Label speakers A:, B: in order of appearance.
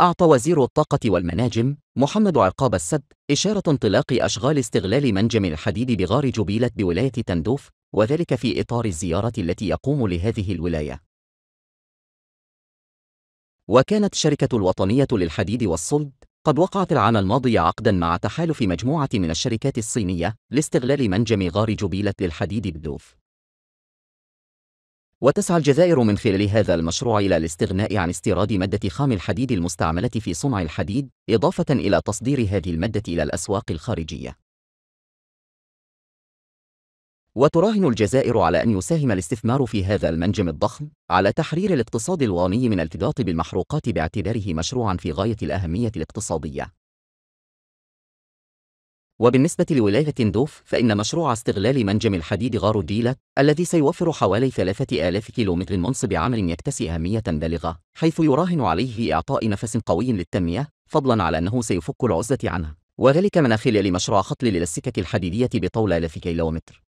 A: أعطى وزير الطاقة والمناجم محمد عقاب السد إشارة انطلاق أشغال استغلال منجم الحديد بغار جبيلة بولاية تندوف وذلك في إطار الزيارة التي يقوم لهذه الولاية وكانت الشركة الوطنية للحديد والصلب قد وقعت العام الماضي عقدا مع تحالف مجموعة من الشركات الصينية لاستغلال منجم غار جبيلة للحديد بدوف وتسعى الجزائر من خلال هذا المشروع إلى الاستغناء عن استيراد مادة خام الحديد المستعملة في صنع الحديد إضافة إلى تصدير هذه المادة إلى الأسواق الخارجية وتراهن الجزائر على أن يساهم الاستثمار في هذا المنجم الضخم على تحرير الاقتصاد الوطني من التضاط بالمحروقات باعتباره مشروعا في غاية الأهمية الاقتصادية وبالنسبة لولاية دوف فإن مشروع استغلال منجم الحديد غار الديلة الذي سيوفر حوالي 3000 كيلومتر منصب عمل يكتسي أهمية بالغة حيث يراهن عليه إعطاء نفس قوي للتنمية فضلا على أنه سيفك العزلة عنها وذلك من خلال مشروع خطل للسكك الحديدية بطول 1000 كيلومتر